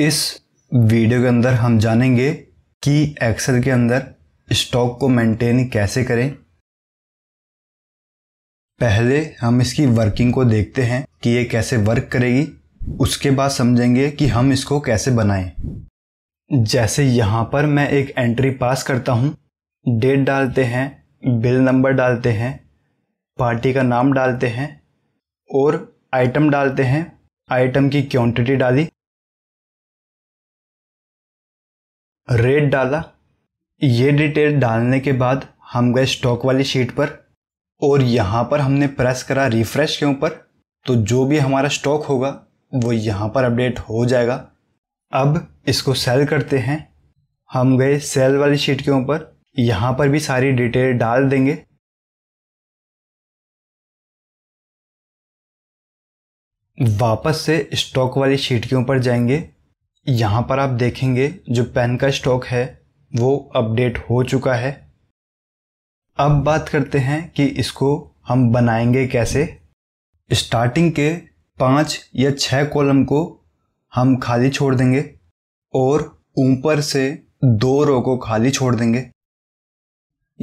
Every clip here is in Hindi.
इस वीडियो के अंदर हम जानेंगे कि एक्सेल के अंदर स्टॉक को मेंटेन कैसे करें पहले हम इसकी वर्किंग को देखते हैं कि ये कैसे वर्क करेगी उसके बाद समझेंगे कि हम इसको कैसे बनाएं जैसे यहाँ पर मैं एक एंट्री पास करता हूँ डेट डालते हैं बिल नंबर डालते हैं पार्टी का नाम डालते हैं और आइटम डालते हैं आइटम की क्वांटिटी डाली रेट डाला ये डिटेल डालने के बाद हम गए स्टॉक वाली शीट पर और यहाँ पर हमने प्रेस करा रिफ्रेश के ऊपर तो जो भी हमारा स्टॉक होगा वो यहाँ पर अपडेट हो जाएगा अब इसको सेल करते हैं हम गए सेल वाली शीट के ऊपर यहाँ पर भी सारी डिटेल डाल देंगे वापस से स्टॉक वाली शीट के ऊपर जाएंगे यहाँ पर आप देखेंगे जो पेन का स्टॉक है वो अपडेट हो चुका है अब बात करते हैं कि इसको हम बनाएंगे कैसे स्टार्टिंग के पाँच या छः कॉलम को हम खाली छोड़ देंगे और ऊपर से दो रो को खाली छोड़ देंगे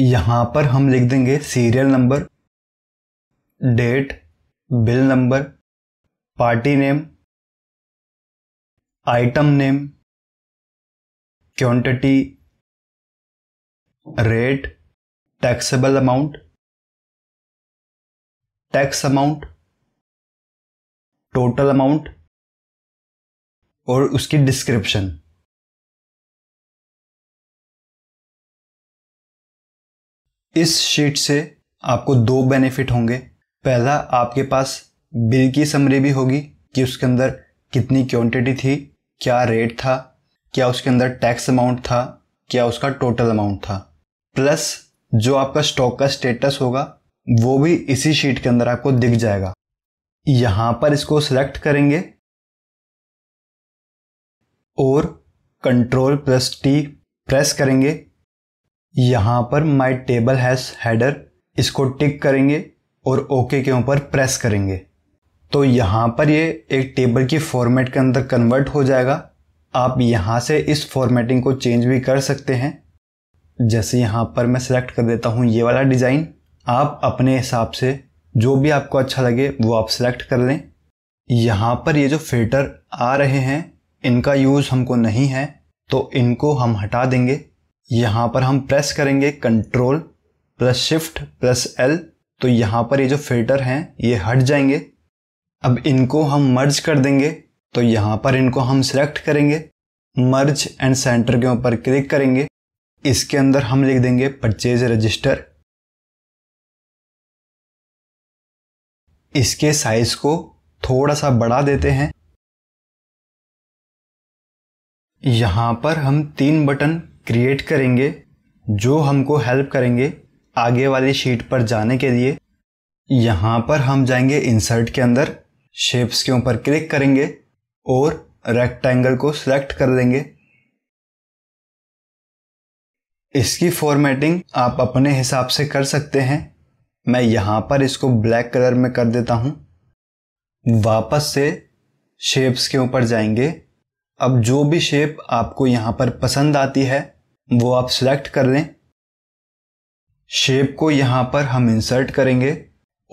यहाँ पर हम लिख देंगे serial number date bill number party name item name quantity rate taxable amount tax amount total amount और उसकी डिस्क्रिप्शन इस शीट से आपको दो बेनिफिट होंगे पहला आपके पास बिल की समरी भी होगी कि उसके अंदर कितनी क्वांटिटी थी क्या रेट था क्या उसके अंदर टैक्स अमाउंट था क्या उसका टोटल अमाउंट था प्लस जो आपका स्टॉक का स्टेटस होगा वो भी इसी शीट के अंदर आपको दिख जाएगा यहां पर इसको सिलेक्ट करेंगे और कंट्रोल प्लस टी प्रेस करेंगे यहां पर माई टेबल हैज हैडर इसको टिक करेंगे और ओके के ऊपर प्रेस करेंगे तो यहाँ पर ये एक टेबल की फॉर्मेट के अंदर कन्वर्ट हो जाएगा आप यहाँ से इस फॉर्मेटिंग को चेंज भी कर सकते हैं जैसे यहाँ पर मैं सिलेक्ट कर देता हूँ ये वाला डिज़ाइन आप अपने हिसाब से जो भी आपको अच्छा लगे वो आप सिलेक्ट कर लें यहाँ पर ये जो फिल्टर आ रहे हैं इनका यूज़ हमको नहीं है तो इनको हम हटा देंगे यहाँ पर हम प्रेस करेंगे control plus shift plus L तो यहाँ पर ये जो फिल्टर हैं ये हट जाएंगे अब इनको हम मर्ज कर देंगे तो यहाँ पर इनको हम सिलेक्ट करेंगे मर्ज एंड सेंटर के ऊपर क्लिक करेंगे इसके अंदर हम लिख देंगे परचेज रजिस्टर इसके साइज को थोड़ा सा बढ़ा देते हैं यहां पर हम तीन बटन क्रिएट करेंगे जो हमको हेल्प करेंगे आगे वाली शीट पर जाने के लिए यहां पर हम जाएंगे इंसर्ट के अंदर शेप्स के ऊपर क्लिक करेंगे और रेक्टेंगल को सिलेक्ट कर लेंगे इसकी फॉर्मेटिंग आप अपने हिसाब से कर सकते हैं मैं यहां पर इसको ब्लैक कलर में कर देता हूं वापस से शेप्स के ऊपर जाएंगे अब जो भी शेप आपको यहां पर पसंद आती है वो आप सिलेक्ट कर लें शेप को यहां पर हम इंसर्ट करेंगे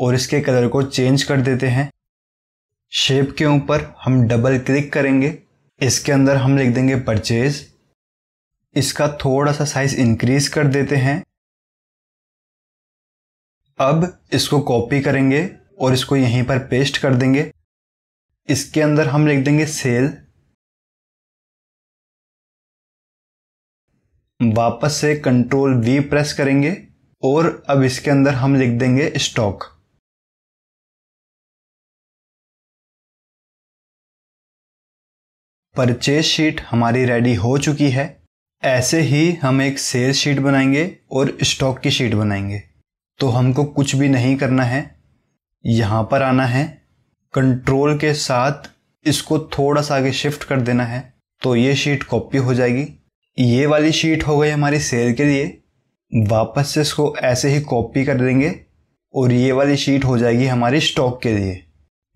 और इसके कलर को चेंज कर देते हैं शेप के ऊपर हम डबल क्लिक करेंगे इसके अंदर हम लिख देंगे परचेज इसका थोड़ा सा साइज इंक्रीज कर देते हैं अब इसको कॉपी करेंगे और इसको यहीं पर पेस्ट कर देंगे इसके अंदर हम लिख देंगे सेल वापस से कंट्रोल वी प्रेस करेंगे और अब इसके अंदर हम लिख देंगे स्टॉक परचेज शीट हमारी रेडी हो चुकी है ऐसे ही हम एक सेल शीट बनाएंगे और स्टॉक की शीट बनाएंगे तो हमको कुछ भी नहीं करना है यहाँ पर आना है कंट्रोल के साथ इसको थोड़ा सा आगे शिफ्ट कर देना है तो ये शीट कॉपी हो जाएगी ये वाली शीट हो गई हमारी सेल के लिए वापस से इसको ऐसे ही कॉपी कर देंगे और ये वाली शीट हो जाएगी हमारी स्टॉक के लिए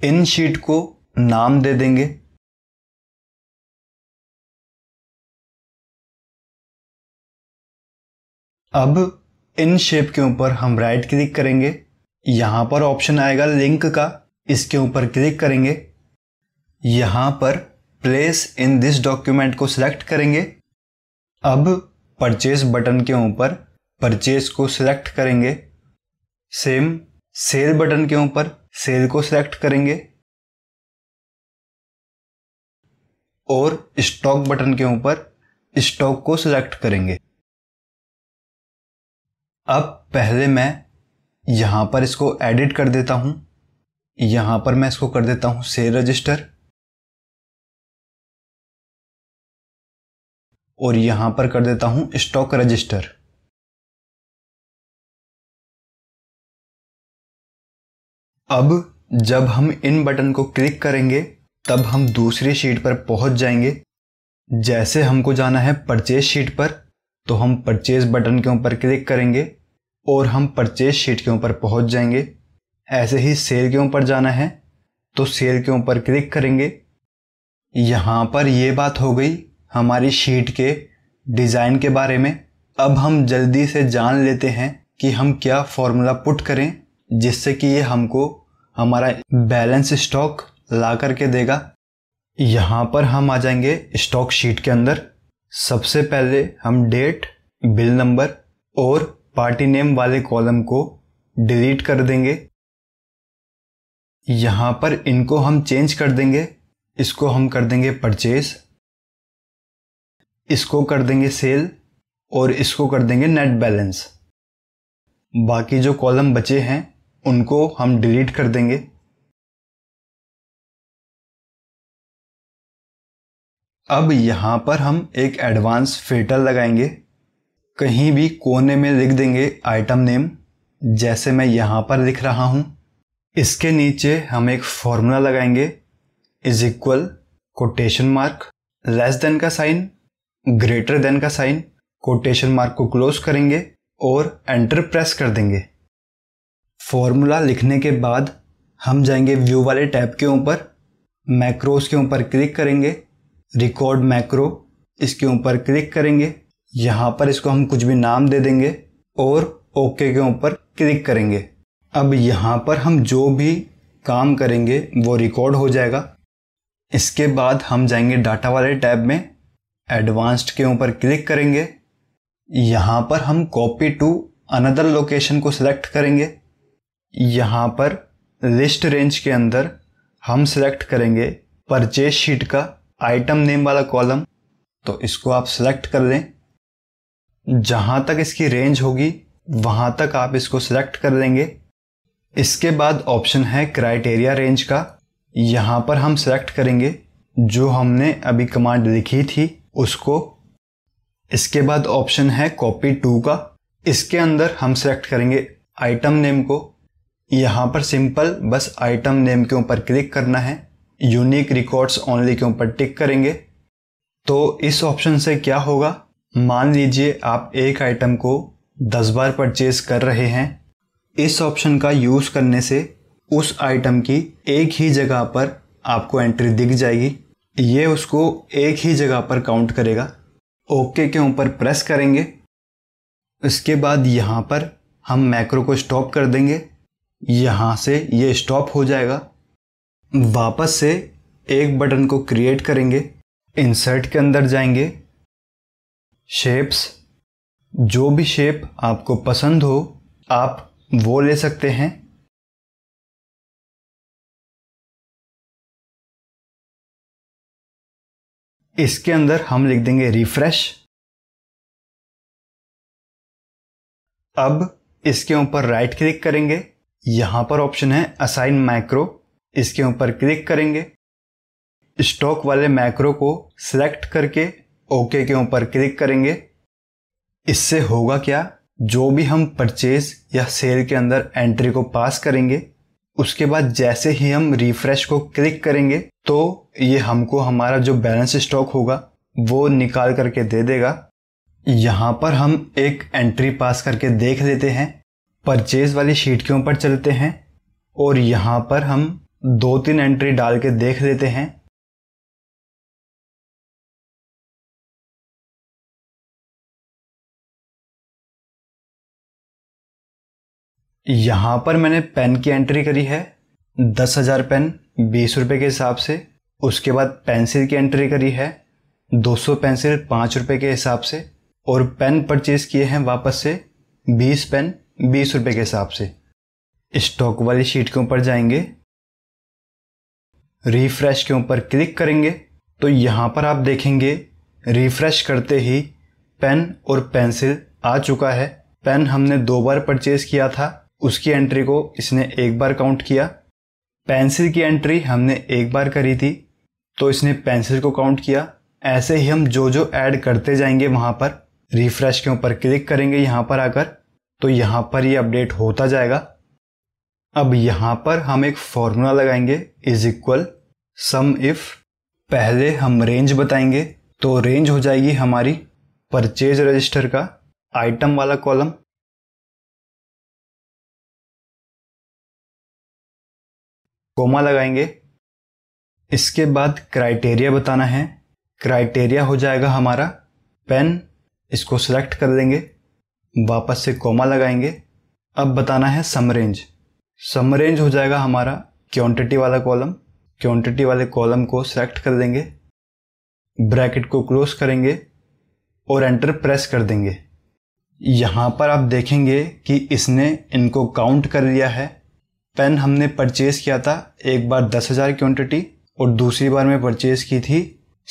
इन शीट को नाम दे देंगे अब इन शेप के ऊपर हम राइट क्लिक करेंगे यहाँ पर ऑप्शन आएगा लिंक का इसके ऊपर क्लिक करेंगे यहाँ पर प्लेस इन दिस डॉक्यूमेंट को सिलेक्ट करेंगे अब परचेज बटन के ऊपर परचेज को सिलेक्ट करेंगे सेम सेल बटन के ऊपर सेल को सिलेक्ट करेंगे और स्टॉक बटन के ऊपर स्टॉक को सिलेक्ट करेंगे अब पहले मैं यहाँ पर इसको एडिट कर देता हूँ यहाँ पर मैं इसको कर देता हूँ सेल रजिस्टर और यहाँ पर कर देता हूँ स्टॉक रजिस्टर अब जब हम इन बटन को क्लिक करेंगे तब हम दूसरी शीट पर पहुंच जाएंगे जैसे हमको जाना है परचेज शीट पर तो हम परचेज बटन के ऊपर क्लिक करेंगे और हम परचेज शीट के ऊपर पहुंच जाएंगे ऐसे ही सेल के ऊपर जाना है तो सेल के ऊपर क्लिक करेंगे यहाँ पर ये बात हो गई हमारी शीट के डिज़ाइन के बारे में अब हम जल्दी से जान लेते हैं कि हम क्या फॉर्मूला पुट करें जिससे कि ये हमको हमारा बैलेंस स्टॉक ला करके देगा यहाँ पर हम आ जाएंगे स्टॉक शीट के अंदर सबसे पहले हम डेट बिल नंबर और पार्टी नेम वाले कॉलम को डिलीट कर देंगे यहां पर इनको हम चेंज कर देंगे इसको हम कर देंगे परचेज इसको कर देंगे सेल और इसको कर देंगे नेट बैलेंस बाकी जो कॉलम बचे हैं उनको हम डिलीट कर देंगे अब यहाँ पर हम एक एडवांस फिल्टर लगाएंगे कहीं भी कोने में लिख देंगे आइटम नेम जैसे मैं यहाँ पर लिख रहा हूँ इसके नीचे हम एक फॉर्मूला लगाएंगे is equal quotation mark less than का साइन ग्रेटर देन का साइन कोटेशन मार्क को क्लोज करेंगे और एंटर प्रेस कर देंगे फॉर्मूला लिखने के बाद हम जाएंगे व्यू वाले टैब के ऊपर मैक्रोस के ऊपर क्लिक करेंगे रिकॉर्ड मैक्रो इसके ऊपर क्लिक करेंगे यहाँ पर इसको हम कुछ भी नाम दे देंगे और ओके के ऊपर क्लिक करेंगे अब यहाँ पर हम जो भी काम करेंगे वो रिकॉर्ड हो जाएगा इसके बाद हम जाएंगे डाटा वाले टैब में एडवांस्ड के ऊपर क्लिक करेंगे यहाँ पर हम कॉपी टू अनदर लोकेशन को सिलेक्ट करेंगे यहाँ पर लिस्ट रेंज के अंदर हम सिलेक्ट करेंगे परचेज शीट का आइटम नेम वाला कॉलम तो इसको आप सेलेक्ट कर लें जहां तक इसकी रेंज होगी वहां तक आप इसको सेलेक्ट कर लेंगे इसके बाद ऑप्शन है क्राइटेरिया रेंज का यहां पर हम सेलेक्ट करेंगे जो हमने अभी कमांड लिखी थी उसको इसके बाद ऑप्शन है कॉपी टू का इसके अंदर हम सेलेक्ट करेंगे आइटम नेम को यहां पर सिंपल बस आइटम नेम के ऊपर क्लिक करना है यूनिक रिकॉर्ड्स ओनली के ऊपर टिक करेंगे तो इस ऑप्शन से क्या होगा मान लीजिए आप एक आइटम को दस बार परचेज कर रहे हैं इस ऑप्शन का यूज़ करने से उस आइटम की एक ही जगह पर आपको एंट्री दिख जाएगी ये उसको एक ही जगह पर काउंट करेगा ओके के ऊपर प्रेस करेंगे इसके बाद यहाँ पर हम मैक्रो को स्टॉप कर देंगे यहाँ से ये स्टॉप हो जाएगा वापस से एक बटन को क्रिएट करेंगे इंसर्ट के अंदर जाएंगे शेप्स जो भी शेप आपको पसंद हो आप वो ले सकते हैं इसके अंदर हम लिख देंगे रिफ्रेश अब इसके ऊपर राइट क्लिक करेंगे यहां पर ऑप्शन है असाइन माइक्रो इसके ऊपर क्लिक करेंगे स्टॉक वाले मैक्रो को सिलेक्ट करके ओके के ऊपर क्लिक करेंगे इससे होगा क्या जो भी हम परचेज या सेल के अंदर एंट्री को पास करेंगे उसके बाद जैसे ही हम रिफ्रेश को क्लिक करेंगे तो ये हमको हमारा जो बैलेंस स्टॉक होगा वो निकाल करके दे देगा यहाँ पर हम एक एंट्री पास करके देख लेते हैं परचेज वाली शीट के ऊपर चलते हैं और यहाँ पर हम दो तीन एंट्री डाल के देख लेते हैं यहां पर मैंने पेन की एंट्री करी है दस हज़ार पेन बीस रुपए के हिसाब से उसके बाद पेंसिल की एंट्री करी है दो सौ पेंसिल पांच रुपए के हिसाब से और पेन परचेज़ किए हैं वापस से बीस पेन बीस रुपए के हिसाब से स्टॉक वाली शीट के ऊपर जाएंगे रिफ्रेश के ऊपर क्लिक करेंगे तो यहाँ पर आप देखेंगे रिफ्रेश करते ही पेन और पेंसिल आ चुका है पेन हमने दो बार परचेज किया था उसकी एंट्री को इसने एक बार काउंट किया पेंसिल की एंट्री हमने एक बार करी थी तो इसने पेंसिल को काउंट किया ऐसे ही हम जो जो ऐड करते जाएंगे वहाँ पर रिफ्रेश के ऊपर क्लिक करेंगे यहाँ पर आकर तो यहाँ पर ये यह अपडेट होता जाएगा अब यहाँ पर हम एक फॉर्मूला लगाएंगे इज इक्वल सम इफ पहले हम रेंज बताएंगे तो रेंज हो जाएगी हमारी परचेज रजिस्टर का आइटम वाला कॉलम कोमा लगाएंगे इसके बाद क्राइटेरिया बताना है क्राइटेरिया हो जाएगा हमारा पेन इसको सिलेक्ट कर लेंगे वापस से कोमा लगाएंगे अब बताना है सम रेंज सम रेंज हो जाएगा हमारा क्वांटिटी वाला कॉलम क्वांटिटी वाले कॉलम को सेलेक्ट कर देंगे ब्रैकेट को क्लोज करेंगे और एंटर प्रेस कर देंगे यहाँ पर आप देखेंगे कि इसने इनको काउंट कर लिया है पेन हमने परचेज़ किया था एक बार दस हज़ार क्वान्टिटी और दूसरी बार में परचेज़ की थी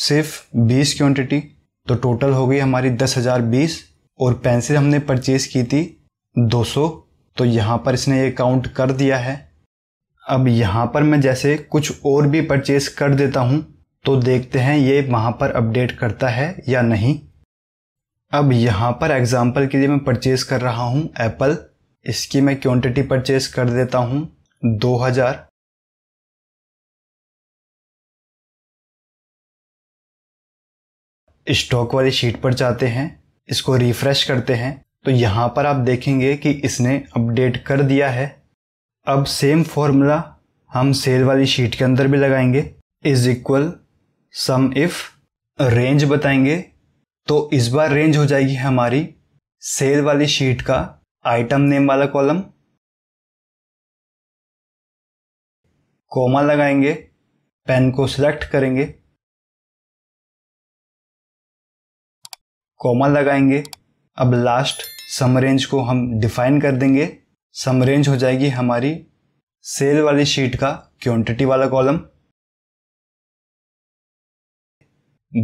सिर्फ बीस क्वान्टिटी तो टोटल हो गई हमारी दस हज़ार बीस और पेंसिल हमने परचेज़ की थी दो सौ तो यहाँ पर इसने ये काउंट कर दिया है अब यहाँ पर मैं जैसे कुछ और भी परचेस कर देता हूँ तो देखते हैं ये वहाँ पर अपडेट करता है या नहीं अब यहाँ पर एग्ज़ाम्पल के लिए मैं परचेस कर रहा हूँ एप्पल इसकी मैं क्वांटिटी परचेस कर देता हूँ 2000 स्टॉक वाली शीट पर जाते हैं इसको रिफ्रेश करते हैं तो यहाँ पर आप देखेंगे कि इसने अपडेट कर दिया है अब सेम फॉर्मूला हम सेल वाली शीट के अंदर भी लगाएंगे is equal sum if range बताएंगे तो इस बार रेंज हो जाएगी हमारी सेल वाली शीट का आइटम नेम वाला कॉलम कोमा लगाएंगे पेन को सिलेक्ट करेंगे कोमा लगाएंगे अब लास्ट सम रेंज को हम डिफाइन कर देंगे सम रेंज हो जाएगी हमारी सेल वाली शीट का क्वांटिटी वाला कॉलम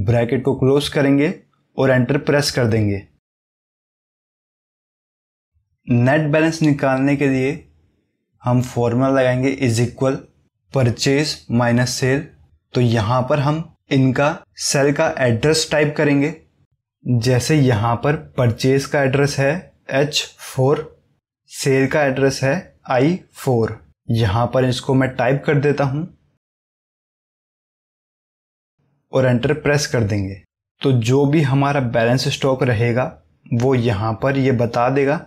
ब्रैकेट को क्लोज करेंगे और एंटर प्रेस कर देंगे नेट बैलेंस निकालने के लिए हम फॉर्मूला लगाएंगे is equal purchase minus sale तो यहां पर हम इनका सेल का एड्रेस टाइप करेंगे जैसे यहां पर परचेज का एड्रेस है एच फोर सेल का एड्रेस है आई फोर यहां पर इसको मैं टाइप कर देता हूं और एंटर प्रेस कर देंगे तो जो भी हमारा बैलेंस स्टॉक रहेगा वो यहां पर ये बता देगा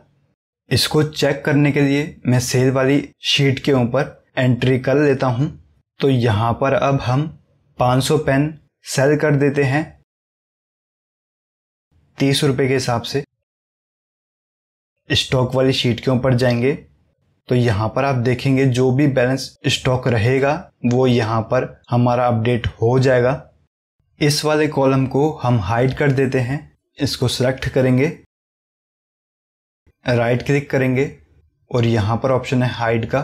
इसको चेक करने के लिए मैं सेल वाली शीट के ऊपर एंट्री कर लेता हूं तो यहां पर अब हम 500 पेन सेल कर देते हैं तीस रुपये के हिसाब से स्टॉक वाली शीट के ऊपर जाएंगे तो यहाँ पर आप देखेंगे जो भी बैलेंस स्टॉक रहेगा वो यहाँ पर हमारा अपडेट हो जाएगा इस वाले कॉलम को हम हाइड कर देते हैं इसको सेलेक्ट करेंगे राइट क्लिक करेंगे और यहाँ पर ऑप्शन है हाइड का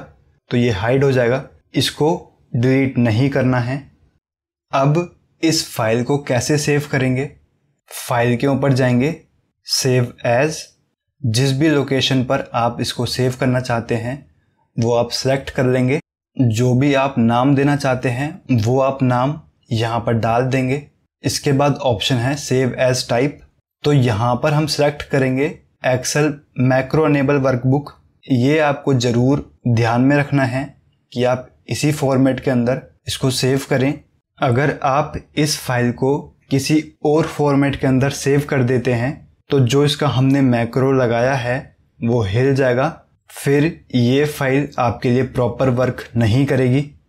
तो ये हाइड हो जाएगा इसको डिलीट नहीं करना है अब इस फाइल को कैसे सेव करेंगे फाइल के ऊपर जाएंगे सेव एज़ जिस भी लोकेशन पर आप इसको सेव करना चाहते हैं वो आप सेलेक्ट कर लेंगे जो भी आप नाम देना चाहते हैं वो आप नाम यहाँ पर डाल देंगे इसके बाद ऑप्शन है सेव एज टाइप तो यहाँ पर हम सेलेक्ट करेंगे एक्सेल मैक्रो अनेबल वर्कबुक ये आपको ज़रूर ध्यान में रखना है कि आप इसी फॉर्मेट के अंदर इसको सेव करें अगर आप इस फाइल को किसी और फॉर्मेट के अंदर सेव कर देते हैं तो जो इसका हमने मैक्रो लगाया है वो हिल जाएगा फिर ये फाइल आपके लिए प्रॉपर वर्क नहीं करेगी